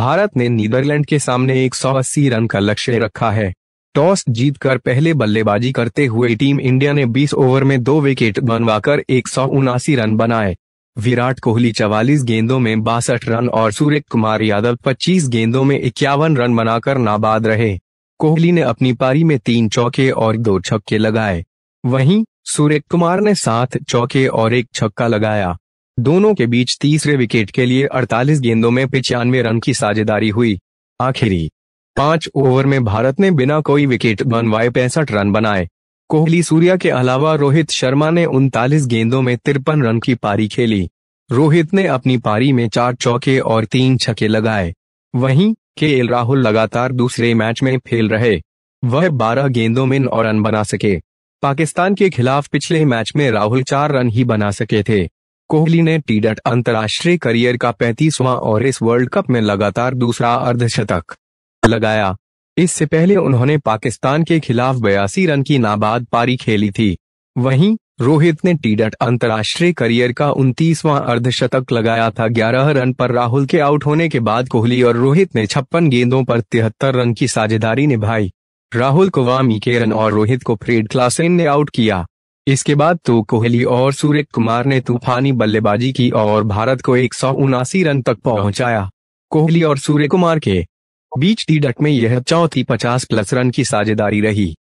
भारत ने नीदरलैंड के सामने 180 रन का लक्ष्य रखा है टॉस जीतकर पहले बल्लेबाजी करते हुए टीम इंडिया ने 20 ओवर में दो विकेट बनवाकर एक रन बनाए विराट कोहली चवालीस गेंदों में बासठ रन और सूर्य कुमार यादव 25 गेंदों में इक्यावन रन बनाकर नाबाद रहे कोहली ने अपनी पारी में तीन चौके और दो छक्के लगाए वहीं सूर्य कुमार ने सात चौके और एक छक्का लगाया दोनों के बीच तीसरे विकेट के लिए 48 गेंदों में पिचानवे रन की साझेदारी हुई आखिरी पांच ओवर में भारत ने बिना कोई विकेट बनवाए पैंसठ रन बनाए कोहली सूर्या के अलावा रोहित शर्मा ने उनतालीस गेंदों में तिरपन रन की पारी खेली रोहित ने अपनी पारी में चार चौके और तीन छके लगाए वहीं के राहुल लगातार दूसरे मैच में फेल रहे वह 12 गेंदों में नौ रन बना सके पाकिस्तान के खिलाफ पिछले मैच में राहुल चार रन ही बना सके थे कोहली ने टी डट अंतर्राष्ट्रीय करियर का पैंतीसवां और इस वर्ल्ड कप में लगातार दूसरा अर्धशतक लगाया इससे पहले उन्होंने पाकिस्तान के खिलाफ बयासी रन की नाबाद पारी खेली थी वहीं रोहित ने टी डट अंतर्राष्ट्रीय करियर का उनतीसवां अर्धशतक लगाया था 11 रन पर राहुल के आउट होने के बाद कोहली और रोहित ने छप्पन गेंदों पर तिहत्तर रन की साझेदारी निभाई राहुल को वामी केरन और रोहित को फ्रेड क्लासेन ने आउट किया इसके बाद तो कोहली और सूर्य कुमार ने तूफानी बल्लेबाजी की और भारत को एक रन तक पहुंचाया कोहली और सूर्य कुमार के बीच टी डट में यह चौथी 50 प्लस रन की साझेदारी रही